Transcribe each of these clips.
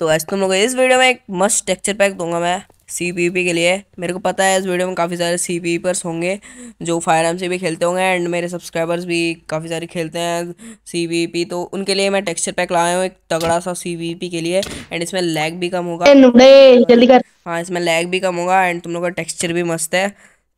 तो ऐसे तुम लोग इस वीडियो में एक मस्त टेक्चर पैक दूंगा मैं सी पी e के लिए मेरे को पता है इस वीडियो में काफ़ी सारे सी पी पर्स होंगे जो फायर आर्म से भी खेलते होंगे एंड मेरे सब्सक्राइबर्स भी काफ़ी सारे खेलते हैं सी पी e तो उनके लिए मैं टेक्सचर पैक लाया हूँ एक तगड़ा सा सी पी e के लिए एंड इसमें लैग भी कम होगा जल्दी कर हाँ इसमें लैग भी कम होगा एंड तुम लोग का टेक्सचर भी मस्त है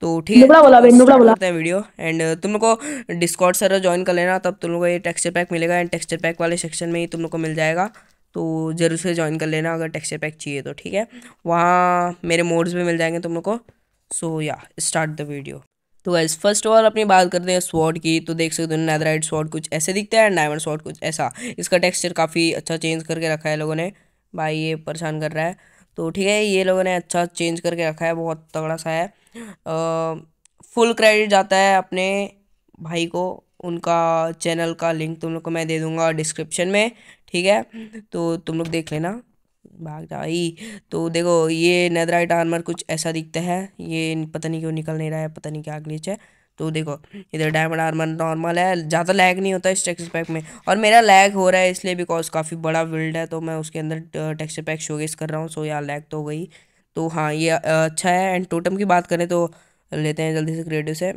तो ठीक है हैं वीडियो एंड तुम लोग को डिस्कॉर्ड सर ज्वाइन कर लेना तब तुम लोग को ये टेक्सचर पैक मिलेगा एंड टेक्सचर पैक वाले सेक्शन में ही तुम लोग को मिल जाएगा तो ज़रूर से ज्वाइन कर लेना अगर टेक्सचर पैक चाहिए तो ठीक है वहाँ मेरे मोड्स भी मिल जाएंगे तुम लोग को सो या स्टार्ट द वीडियो तो गाइज फर्स्ट ऑफ ऑल अपनी बात करते हैं स्वॉर्ड की तो देख सकते हो नैदराइड स्वॉर्ड कुछ ऐसे दिखता है एंड डायमंड स्वॉर्ड कुछ ऐसा इसका टेक्सचर काफ़ी अच्छा चेंज करके रखा है लोगों ने भाई ये परेशान कर रहा है तो ठीक है ये लोगों ने अच्छा चेंज करके रखा है बहुत तगड़ा सा है आ, फुल क्रेडिट जाता है अपने भाई को उनका चैनल का लिंक तुम लोग को मैं दे दूंगा डिस्क्रिप्शन में ठीक है तो तुम लोग देख लेना भाग जाई तो देखो ये नेदराइट आर्मर कुछ ऐसा दिखता है ये पता नहीं क्यों निकल नहीं रहा है पता नहीं क्या ग्लिच है तो देखो इधर डायमंड आर्मर नॉर्मल है ज़्यादा लैग नहीं होता इस टेक्सचर पैक में और मेरा लैग हो रहा है इसलिए बिकॉज काफ़ी बड़ा बिल्ड है तो मैं उसके अंदर टेक्सचर पैक शोगेस कर रहा हूँ सो यार लैग तो हो गई तो हाँ ये अच्छा है एंड टोटम की बात करें तो लेते हैं जल्दी से क्रिएटिव से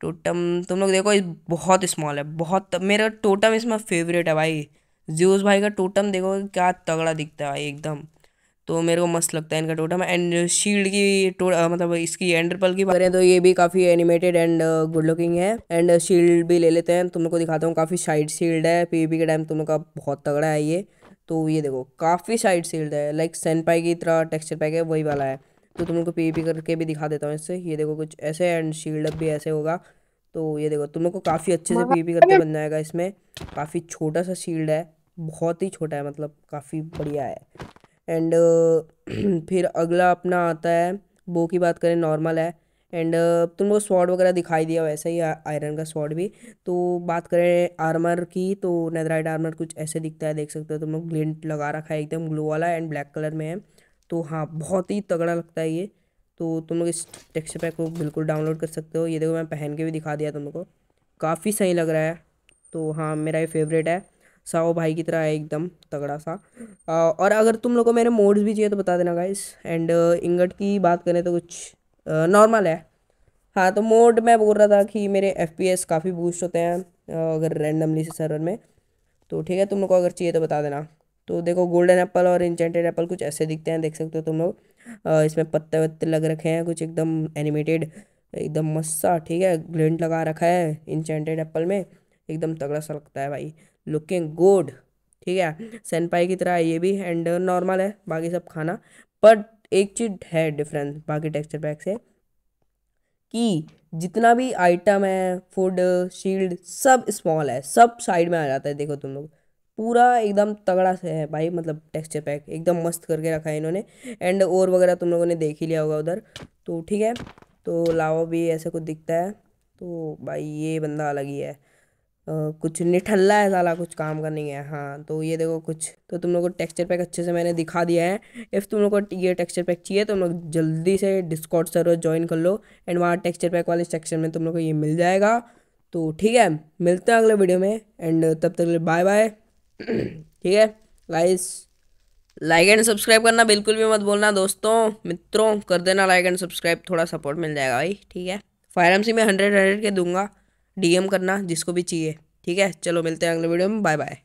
टोटम तुम लोग देखो इस बहुत स्मॉल है बहुत मेरा टोटम इसमें फेवरेट है भाई ज्यूस भाई का टोटम देखो क्या तगड़ा दिखता है भाई एकदम तो मेरे को मस्त लगता है इनका टोटम एंड शील्ड की मतलब इसकी एंडरपल की बात करें तो ये भी काफ़ी एनिमेटेड एंड गुड लुकिंग है एंड शील्ड भी ले लेते हैं तुम लोग को दिखाता हूँ काफ़ी साइड शील्ड है पी के टाइम तुम लोग का बहुत तगड़ा है ये तो ये देखो काफ़ी साइड शील्ड है लाइक सेनपाई की तरह टेक्सचर पैक है वही वाला है तो तुम लोग को पी करके भी दिखा देता हूँ इससे ये देखो कुछ ऐसे एंड शील्ड भी ऐसे होगा तो ये देखो तुम लोग को काफ़ी अच्छे से पी करके बन जाएगा इसमें काफ़ी छोटा सा शील्ड है बहुत ही छोटा है मतलब काफ़ी बढ़िया है एंड फिर अगला अपना आता है बो की बात करें नॉर्मल है एंड तुम तुमको स्वॉर्ड वगैरह दिखाई दिया वैसे ही आयरन का स्वॉर्ड भी तो बात करें आर्मर की तो नेदराइट आर्मर कुछ ऐसे दिखता है देख सकते हो तुम लोग ग्लिंट लगा रखा है एकदम ग्लो वाला एंड ब्लैक कलर में है तो हाँ बहुत ही तगड़ा लगता है ये तो तुम लोग इस टेक्सचर पैक को बिल्कुल डाउनलोड कर सकते हो ये देखो मैं पहन के भी दिखा दिया तुम लोग को काफ़ी सही लग रहा है तो हाँ मेरा ये फेवरेट है साओ भाई की तरह है एकदम तगड़ा सा आ, और अगर तुम लोग को मेरे मोड्स भी चाहिए तो बता देना गाइस एंड इंगट की बात करें तो कुछ नॉर्मल है हाँ तो मोड मैं बोल रहा था कि मेरे एफ काफ़ी बूस्ट होते हैं अगर रैंडमली से सर्वर में तो ठीक है तुम लोग को अगर चाहिए तो बता देना तो देखो गोल्डन एप्पल और इंचेंटेड एप्पल कुछ ऐसे दिखते हैं देख सकते हो तुम लोग इसमें पत्ते वत्ते लग रखे हैं कुछ एकदम एनिमेटेड एकदम मस्सा ठीक है ग्लेंट लगा रखा है इंचेंटेड एप्पल में एकदम तगड़ा सा लगता है भाई लुकिंग गुड ठीक है सैनपाई की तरह ये भी एंड नॉर्मल है बाकी सब खाना बट एक चीज़ है डिफरेंस बाकी टेक्सचर पैक से कि जितना भी आइटम है फूड शील्ड सब स्मॉल है सब साइड में आ जाता है देखो तुम लोग पूरा एकदम तगड़ा से है भाई मतलब टेक्सचर पैक एकदम मस्त करके रखा है इन्होंने एंड और वगैरह तुम लोगों ने देख ही लिया होगा उधर तो ठीक है तो लावा भी ऐसा कुछ दिखता है तो भाई ये बंदा अलग ही है Uh, कुछ निठल्ला है साला कुछ काम करने नहीं है हाँ तो ये देखो कुछ तो तुम लोग को टेक्सचर पैक अच्छे से मैंने दिखा दिया है इफ़ तुम लोग को ये टेक्सचर पैक चाहिए तो तुम लोग जल्दी से डिस्कॉर्ड सर्वर ज्वाइन कर लो एंड वहाँ टेक्सचर पैक वाले सेक्शन में तुम लोग को ये मिल जाएगा तो ठीक है मिलते हैं अगले वीडियो में एंड तब तक बाय बाय ठीक है गाइस लाइक एंड सब्सक्राइब करना बिल्कुल भी मत बोलना दोस्तों मित्रों कर देना लाइक एंड सब्सक्राइब थोड़ा सपोर्ट मिल जाएगा भाई ठीक है फायर एम सी में हंड्रेड हंड्रेड के दूंगा डीएम करना जिसको भी चाहिए ठीक है चलो मिलते हैं अगले वीडियो में बाय बाय